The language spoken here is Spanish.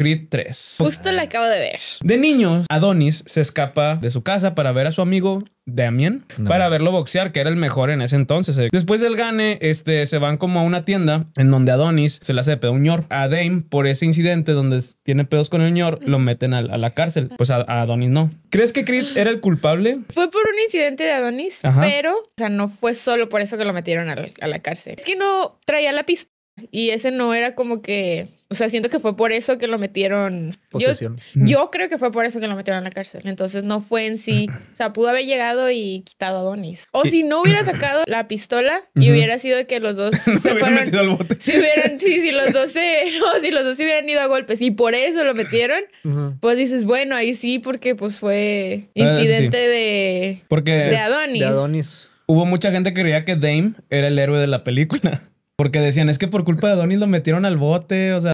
Creed 3. Justo la acabo de ver. De niños, Adonis se escapa de su casa para ver a su amigo Damien para verlo boxear, que era el mejor en ese entonces. Eh, después del gane, este, se van como a una tienda en donde Adonis se le hace de pedo un ñor. A Dame, por ese incidente donde tiene pedos con el ñor, lo meten a, la cárcel. Pues a, Adonis no. ¿Crees que Creed era el culpable? Fue por un incidente de Adonis, pero, o sea, no fue solo por eso que lo metieron a la, a la cárcel. Es que no traía la pista y ese no era como que, o sea, siento que fue por eso que lo metieron. Yo, creo que fue por eso que lo metieron en la cárcel. Entonces no fue en sí, o sea, pudo haber llegado y quitado a Donis. O si no hubiera sacado la pistola y hubiera sido que los dos se fueron. Si hubieran, si los dos se, si los dos hubieran ido a golpes y por eso lo metieron, pues dices, bueno, ahí sí, porque pues fue ah, incidente de, porque Adonis. De Adonis. Hubo mucha gente que creía que Dame era el héroe de la película. Porque decían, es que por culpa de Donnie lo metieron al bote, o sea,